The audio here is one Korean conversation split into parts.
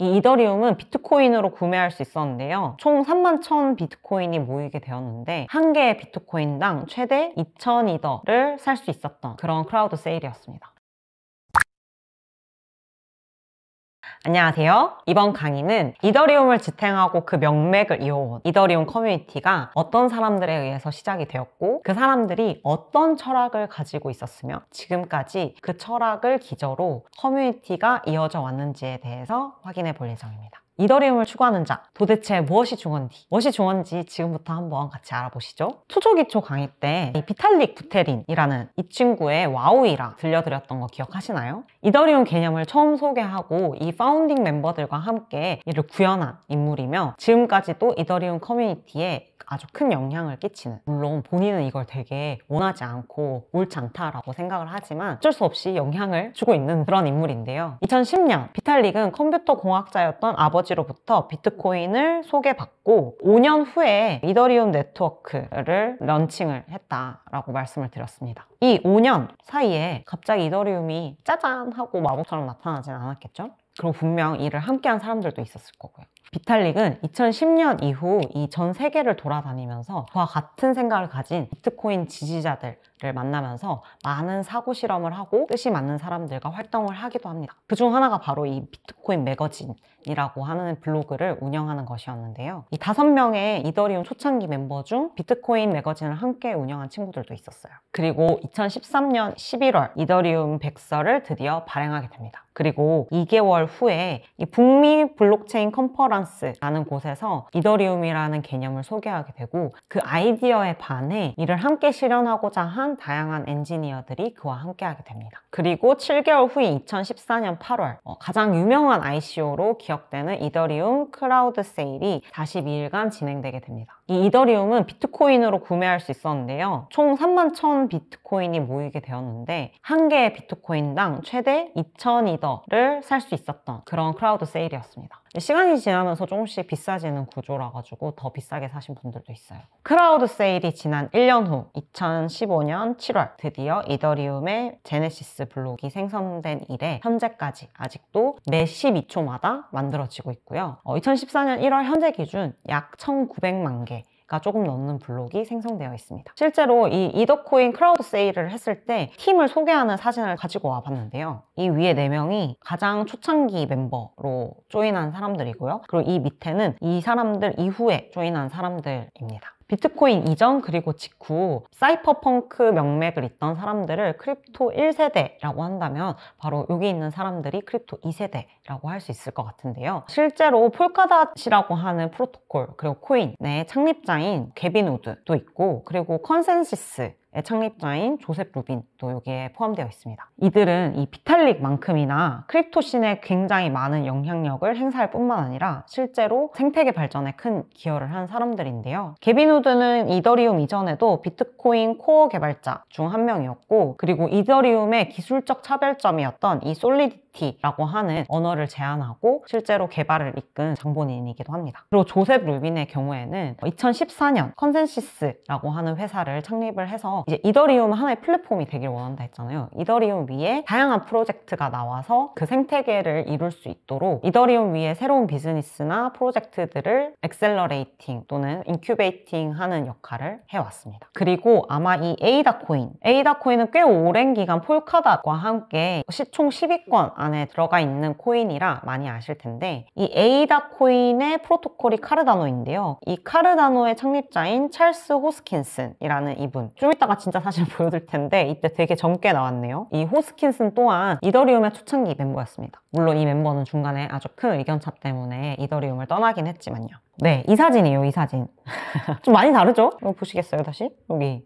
이 이더리움은 비트코인으로 구매할 수 있었는데요. 총 3만 1000 비트코인이 모이게 되었는데 한 개의 비트코인당 최대 2000 이더를 살 수 있었던 그런 크라우드 세일이었습니다. 안녕하세요. 이번 강의는 이더리움을 지탱하고 그 명맥을 이어온 이더리움 커뮤니티가 어떤 사람들에 의해서 시작이 되었고 그 사람들이 어떤 철학을 가지고 있었으며 지금까지 그 철학을 기저로 커뮤니티가 이어져 왔는지에 대해서 확인해 볼 예정입니다. 이더리움을 추구하는 자 도대체 무엇이 중요한지 무엇이 중요한지 지금부터 한번 같이 알아보시죠 초초기초 강의 때 이 비탈릭 부테린이라는 이 친구의 와우이라 들려드렸던 거 기억하시나요? 이더리움 개념을 처음 소개하고 이 파운딩 멤버들과 함께 이를 구현한 인물이며 지금까지도 이더리움 커뮤니티에 아주 큰 영향을 끼치는 물론 본인은 이걸 되게 원하지 않고 옳지 않다라고 생각을 하지만 어쩔 수 없이 영향을 주고 있는 그런 인물인데요 2010년 비탈릭은 컴퓨터 공학자였던 아버지 아버지로부터 비트코인을 소개받고 5년 후에 이더리움 네트워크를 런칭을 했다라고 말씀을 드렸습니다. 이 5년 사이에 갑자기 이더리움이 짜잔 하고 마법처럼 나타나진 않았겠죠? 그럼 분명 일을 함께한 사람들도 있었을 거고요. 비탈릭은 2010년 이후 이 전 세계를 돌아다니면서 저와 같은 생각을 가진 비트코인 지지자들을 만나면서 많은 사고 실험을 하고 뜻이 맞는 사람들과 활동을 하기도 합니다. 그 중 하나가 바로 이 비트코인 매거진이라고 하는 블로그를 운영하는 것이었는데요. 이 다섯 명의 이더리움 초창기 멤버 중 비트코인 매거진을 함께 운영한 친구들도 있었어요. 그리고 2013년 11월 이더리움 백서를 드디어 발행하게 됩니다. 그리고 2개월 후에 이 북미 블록체인 컨퍼런스 프로스라는 곳에서 이더리움이라는 개념을 소개하게 되고 그 아이디어에 반해 이를 함께 실현하고자 한 다양한 엔지니어들이 그와 함께 하게 됩니다. 그리고 7개월 후인 2014년 8월 어, 가장 유명한 ICO로 기억되는 이더리움 클라우드 세일이 42일간 진행되게 됩니다. 이 이더리움은 비트코인으로 구매할 수 있었는데요. 총 3만 1천 비트코인이 모이게 되었는데 한 개의 비트코인당 최대 2천 이더를 살 수 있었던 그런 클라우드 세일이었습니다. 시간이 지나면서 조금씩 비싸지는 구조라 가지고 더 비싸게 사신 분들도 있어요. 크라우드 세일이 지난 1년 후 2015년 7월 드디어 이더리움의 제네시스 웹스 블록이 생성된 이래 현재까지 아직도 매 12초마다 만들어지고 있고요. 어, 2014년 1월 현재 기준 약 1,900만 개가 조금 넘는 블록이 생성되어 있습니다. 실제로 이 이더코인 크라우드 세일을 했을 때 팀을 소개하는 사진을 가지고 와봤는데요. 이 위에 4명이 가장 초창기 멤버로 조인한 사람들이고요. 그리고 이 밑에는 이 사람들 이후에 조인한 사람들입니다. 비트코인 이전 그리고 직후 사이퍼펑크 명맥을 잇던 사람들을 크립토 1세대라고 한다면 바로 여기 있는 사람들이 크립토 2세대라고 할 수 있을 것 같은데요. 실제로 폴카닷이라고 하는 프로토콜 그리고 코인의 창립자인 개빈우드도 있고 그리고 컨센시스 창립자인 조셉 루빈도 여기에 포함되어 있습니다. 이들은 이 비탈릭만큼이나 크립토신에 굉장히 많은 영향력을 행사할 뿐만 아니라 실제로 생태계 발전에 큰 기여를 한 사람들인데요. 개빈 후드는 이더리움 이전에도 비트코인 코어 개발자 중 한 명이었고 그리고 이더리움의 기술적 차별점이었던 이 솔리디 GPT라고 하는 언어를 제안하고 실제로 개발을 이끈 장본인이기도 합니다. 그리고 조셉 루빈의 경우에는 2014년 컨센시스라고 하는 회사를 창립을 해서 이제 이더리움 하나의 플랫폼이 되길 원한다 했잖아요. 이더리움 위에 다양한 프로젝트가 나와서 그 생태계를 이룰 수 있도록 이더리움 위에 새로운 비즈니스나 프로젝트들을 엑셀러레이팅 또는 인큐베이팅 하는 역할을 해왔습니다. 그리고 아마 이 에이다 코인, 에이다 코인은 꽤 오랜 기간 폴카닷과 함께 시총 10위권 안에 들어가 있는 코인이라 많이 아실 텐데 이 에이다 코인의 프로토콜이 카르다노인데요. 이 카르다노의 창립자인 찰스 호스킨슨이라는 이분 좀 이따가 진짜 사진 보여드릴 텐데 이때 되게 젊게 나왔네요. 이 호스킨슨 또한 이더리움의 초창기 멤버였습니다. 물론 이 멤버는 중간에 아주 큰 의견차 때문에 이더리움을 떠나긴 했지만요. 네, 이 사진이에요, 이 사진. 좀 많이 다르죠? 보시겠어요, 다시? 여기.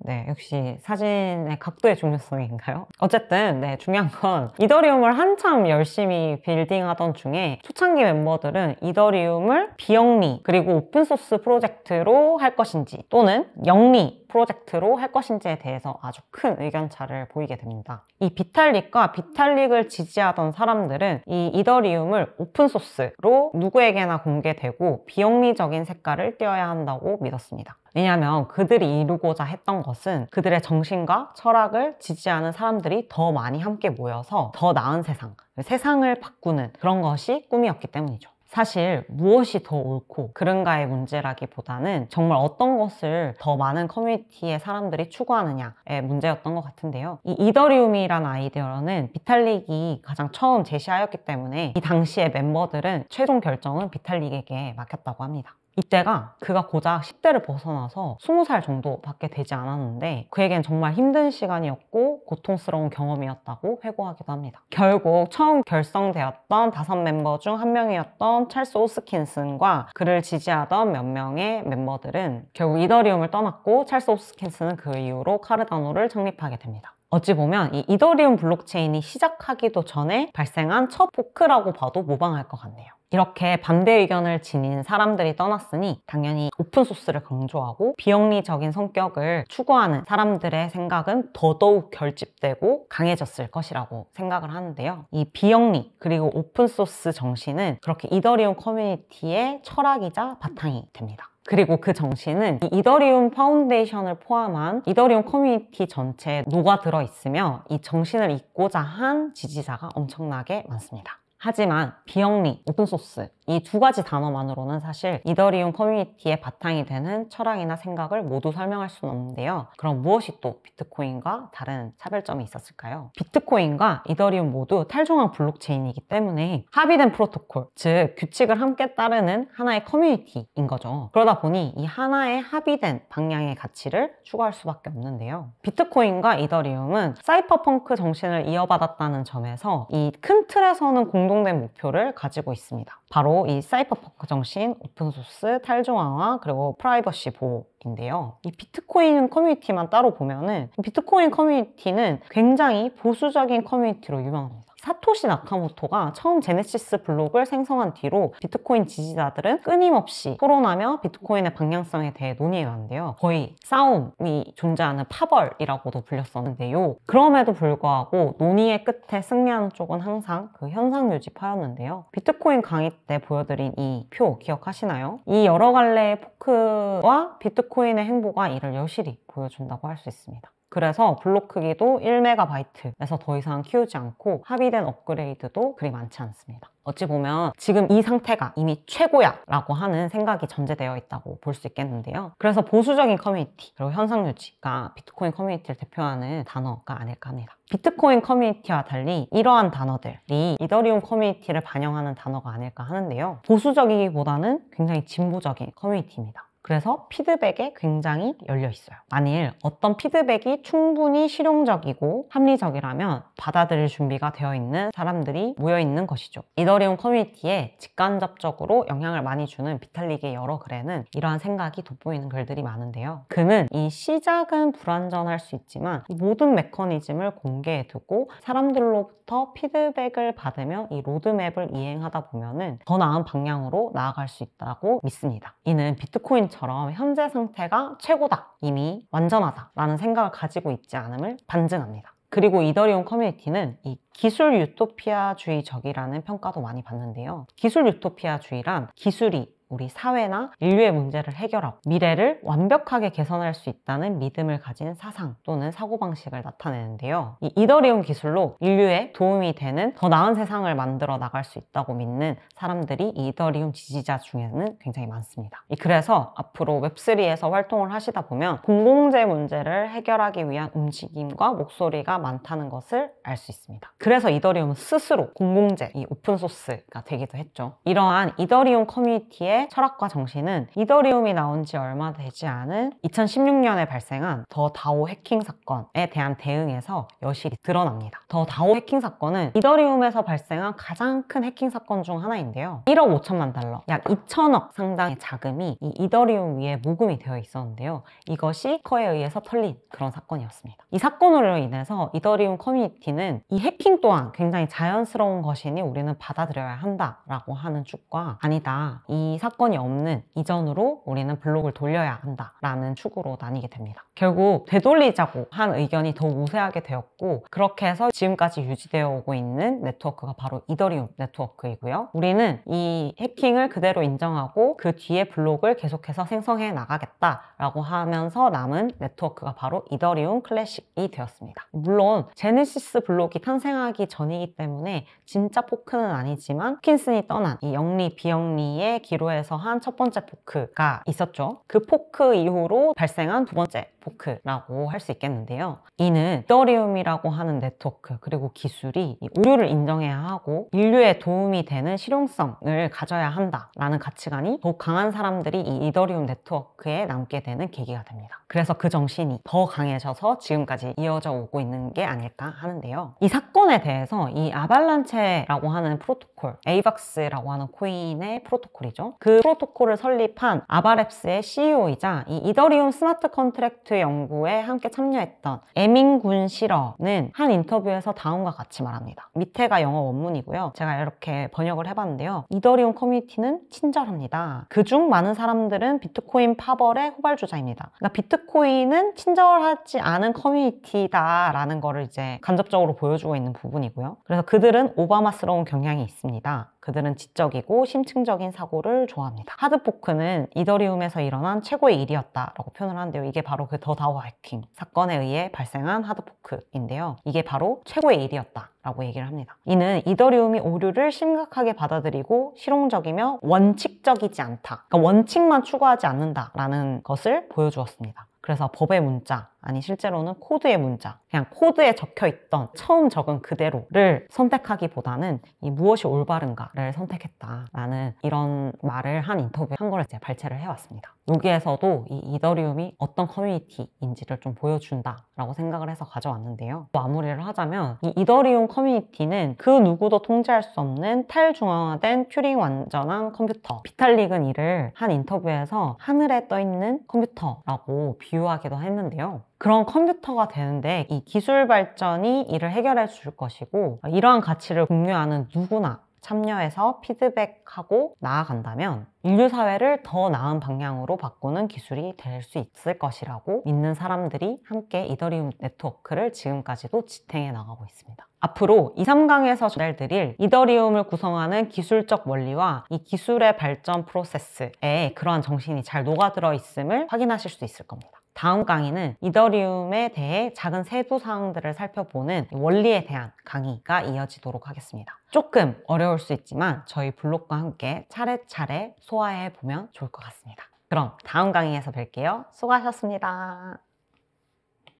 네, 역시 사진의 각도의 중요성인가요? 어쨌든 네, 중요한 건 이더리움을 한참 열심히 빌딩하던 중에 초창기 멤버들은 이더리움을 비영리 그리고 오픈소스 프로젝트로 할 것인지 또는 영리 프로젝트로 할 것인지에 대해서 아주 큰 의견차를 보이게 됩니다. 이 비탈릭과 비탈릭을 지지하던 사람들은 이 이더리움을 오픈소스로 누구에게나 공개되고 비영리적인 색깔을 띄어야 한다고 믿었습니다. 왜냐하면 그들이 이루고자 했던 것은 그들의 정신과 철학을 지지하는 사람들이 더 많이 함께 모여서 더 나은 세상, 세상을 바꾸는 그런 것이 꿈이었기 때문이죠. 사실 무엇이 더 옳고 그른가의 문제라기보다는 정말 어떤 것을 더 많은 커뮤니티의 사람들이 추구하느냐의 문제였던 것 같은데요. 이 이더리움이라는 아이디어는 비탈릭이 가장 처음 제시하였기 때문에 이 당시의 멤버들은 최종 결정은 비탈릭에게 맡겼다고 합니다. 이때가 그가 고작 10대를 벗어나서 20살 정도밖에 되지 않았는데 그에겐 정말 힘든 시간이었고 고통스러운 경험이었다고 회고하기도 합니다. 결국 처음 결성되었던 다섯 멤버 중 한 명이었던 찰스 오스킨슨과 그를 지지하던 몇 명의 멤버들은 결국 이더리움을 떠났고 찰스 오스킨슨은 그 이후로 카르다노를 창립하게 됩니다. 어찌 보면 이 이더리움 블록체인이 시작하기도 전에 발생한 첫 포크라고 봐도 무방할 것 같네요. 이렇게 반대 의견을 지닌 사람들이 떠났으니 당연히 오픈소스를 강조하고 비영리적인 성격을 추구하는 사람들의 생각은 더더욱 결집되고 강해졌을 것이라고 생각을 하는데요. 이 비영리 그리고 오픈소스 정신은 그렇게 이더리움 커뮤니티의 철학이자 바탕이 됩니다. 그리고 그 정신은 이더리움 파운데이션을 포함한 이더리움 커뮤니티 전체에 녹아들어 있으며 이 정신을 잊고자 한 지지자가 엄청나게 많습니다. 하지만 비영리, 오픈소스 이 두 가지 단어만으로는 사실 이더리움 커뮤니티의 바탕이 되는 철학이나 생각을 모두 설명할 수는 없는데요. 그럼 무엇이 또 비트코인과 다른 차별점이 있었을까요? 비트코인과 이더리움 모두 탈종한 블록체인이기 때문에 합의된 프로토콜, 즉 규칙을 함께 따르는 하나의 커뮤니티인 거죠. 그러다 보니 이 하나의 합의된 방향의 가치를 추구할 수밖에 없는데요. 비트코인과 이더리움은 사이퍼펑크 정신을 이어받았다는 점에서 이 큰 틀에서는 공 공동된 목표를 가지고 있습니다. 바로 이사이퍼펑크 정신, 오픈소스, 탈중앙화, 그리고 프라이버시 보호인데요. 이 비트코인 커뮤니티만 따로 보면은 비트코인 커뮤니티는 굉장히 보수적인 커뮤니티로 유명합니다. 사토시 나카모토가 처음 제네시스 블록을 생성한 뒤로 비트코인 지지자들은 끊임없이 토론하며 비트코인의 방향성에 대해 논의해왔는데요. 거의 싸움이 존재하는 파벌이라고도 불렸었는데요. 그럼에도 불구하고 논의의 끝에 승리하는 쪽은 항상 그 현상 유지파였는데요. 비트코인 강의 때 보여드린 이 표 기억하시나요? 이 여러 갈래의 포크와 비트코인의 행보가 이를 여실히 보여준다고 할 수 있습니다. 그래서 블록 크기도 1 m b 에서더 이상 키우지 않고 합의된 업그레이드도 그리 많지 않습니다. 어찌 보면 지금 이 상태가 이미 최고야 라고 하는 생각이 전제되어 있다고 볼 수 있겠는데요. 그래서 보수적인 커뮤니티 그리고 현상 유지가 비트코인 커뮤니티를 대표하는 단어가 아닐까 합니다. 비트코인 커뮤니티와 달리 이러한 단어들이 이더리움 커뮤니티를 반영하는 단어가 아닐까 하는데요. 보수적이기보다는 굉장히 진보적인 커뮤니티입니다. 그래서 피드백에 굉장히 열려 있어요. 만일 어떤 피드백이 충분히 실용적이고 합리적이라면 받아들일 준비가 되어 있는 사람들이 모여 있는 것이죠. 이더리움 커뮤니티에 직간접적으로 영향을 많이 주는 비탈릭의 여러 글에는 이러한 생각이 돋보이는 글들이 많은데요. 그는 이 시작은 불완전할 수 있지만 모든 메커니즘을 공개해 두고 사람들로부터 피드백을 받으며 이 로드맵을 이행하다 보면더 나은 방향으로 나아갈 수 있다고 믿습니다. 이는 비트코인 것처럼 현재 상태가 최고다, 이미 완전하다라는 생각을 가지고 있지 않음을 반증합니다. 그리고 이더리움 커뮤니티는 이 기술 유토피아주의적이라는 평가도 많이 받는데요. 기술 유토피아주의란 기술이 우리 사회나 인류의 문제를 해결하고 미래를 완벽하게 개선할 수 있다는 믿음을 가진 사상 또는 사고방식을 나타내는데요. 이 이더리움 기술로 인류에 도움이 되는 더 나은 세상을 만들어 나갈 수 있다고 믿는 사람들이 이더리움 지지자 중에는 굉장히 많습니다. 그래서 앞으로 웹3에서 활동을 하시다 보면 공공재 문제를 해결하기 위한 움직임과 목소리가 많다는 것을 알 수 있습니다. 그래서 이더리움은 스스로 공공재, 이 오픈소스가 되기도 했죠. 이러한 이더리움 커뮤니티에 철학과 정신은 이더리움이 나온 지 얼마 되지 않은 2016년에 발생한 더 다오 해킹 사건에 대한 대응에서 여실히 드러납니다. 더 다오 해킹 사건은 이더리움에서 발생한 가장 큰 해킹 사건 중 하나인데요. 1억 5천만 달러, 약 2천억 상당의 자금이 이 이더리움 위에 모금이 되어 있었는데요. 이것이 커에 의해서 털린 그런 사건이었습니다. 이 사건으로 인해서 이더리움 커뮤니티는 이 해킹 또한 굉장히 자연스러운 것이니 우리는 받아들여야 한다라고 하는 축과 아니다. 이 사건이 없는 이전으로 우리는 블록을 돌려야 한다라는 축으로 나뉘게 됩니다. 결국 되돌리자고 한 의견이 더 우세하게 되었고 그렇게 해서 지금까지 유지되어 오고 있는 네트워크가 바로 이더리움 네트워크이고요. 우리는 이 해킹을 그대로 인정하고 그 뒤에 블록을 계속해서 생성해 나가겠다라고 하면서 남은 네트워크가 바로 이더리움 클래식이 되었습니다. 물론 제네시스 블록이 탄생하기 전이기 때문에 진짜 포크는 아니지만 호킨슨이 떠난 이 영리 비영리의 기로에 컴서한첫 번째 포크가 있었죠. 그 포크 이후로 발생한 두 번째 네크라고할수 있겠는데요. 이는 이더리움이라고 하는 네트워크 그리고 기술이 오류를 인정해야 하고 인류에 도움이 되는 실용성을 가져야 한다라는 가치관이 더욱 강한 사람들이 이 이더리움 네트워크에 남게 되는 계기가 됩니다. 그래서 그 정신이 더 강해져서 지금까지 이어져 오고 있는 게 아닐까 하는데요. 이 사건에 대해서 이 아발란체라고 하는 프로토콜, 에이박스라고 하는 코인의 프로토콜이죠. 그 프로토콜을 설립한 아바랩스의 CEO이자 이 이더리움 스마트 컨트랙트 프로 그 연구에 함께 참여했던 에밍군 실어는 한 인터뷰에서 다음과 같이 말합니다. 밑에가 영어 원문이고요. 제가 이렇게 번역을 해봤는데요. 이더리움 커뮤니티는 친절합니다. 그중 많은 사람들은 비트코인 파벌의 후발주자입니다 그러니까 비트코인은 친절하지 않은 커뮤니티다라는 거를 이제 간접적으로 보여주고 있는 부분이고요. 그래서 그들은 오바마스러운 경향이 있습니다. 그들은 지적이고 심층적인 사고를 좋아합니다. 하드포크는 이더리움에서 일어난 최고의 일이었다라고 표현을 하는데요. 이게 바로 그 더 다워 이킹 사건에 의해 발생한 하드포크인데요. 이게 바로 최고의 일이었다. 라고 얘기를 합니다. 이는 이더리움이 오류를 심각하게 받아들이고 실용적이며 원칙적이지 않다. 그러니까 원칙만 추구하지 않는다라는 것을 보여주었습니다. 그래서 법의 문자, 아니 실제로는 코드의 문장 그냥 코드에 적혀있던 처음 적은 그대로를 선택하기보다는 이 무엇이 올바른가를 선택했다라는 이런 말을 한 인터뷰 한 거를 제가 발췌를 해왔습니다. 여기에서도 이 이더리움이 어떤 커뮤니티인지를 좀 보여준다라고 생각을 해서 가져왔는데요. 마무리를 하자면 이 이더리움 커뮤니티는 그 누구도 통제할 수 없는 탈중앙화된 튜링 완전한 컴퓨터 비탈릭은 이를 한 인터뷰에서 하늘에 떠있는 컴퓨터라고 비유하기도 했는데요. 그런 컴퓨터가 되는데 이 기술 발전이 이를 해결해 줄 것이고 이러한 가치를 공유하는 누구나 참여해서 피드백하고 나아간다면 인류 사회를 더 나은 방향으로 바꾸는 기술이 될 수 있을 것이라고 믿는 사람들이 함께 이더리움 네트워크를 지금까지도 지탱해 나가고 있습니다. 앞으로 2, 3강에서 전해드릴 이더리움을 구성하는 기술적 원리와 이 기술의 발전 프로세스에 그러한 정신이 잘 녹아들어 있음을 확인하실 수 있을 겁니다. 다음 강의는 이더리움에 대해 작은 세부 사항들을 살펴보는 원리에 대한 강의가 이어지도록 하겠습니다. 조금 어려울 수 있지만 저희 블록과 함께 차례차례 소화해 보면 좋을 것 같습니다. 그럼 다음 강의에서 뵐게요. 수고하셨습니다.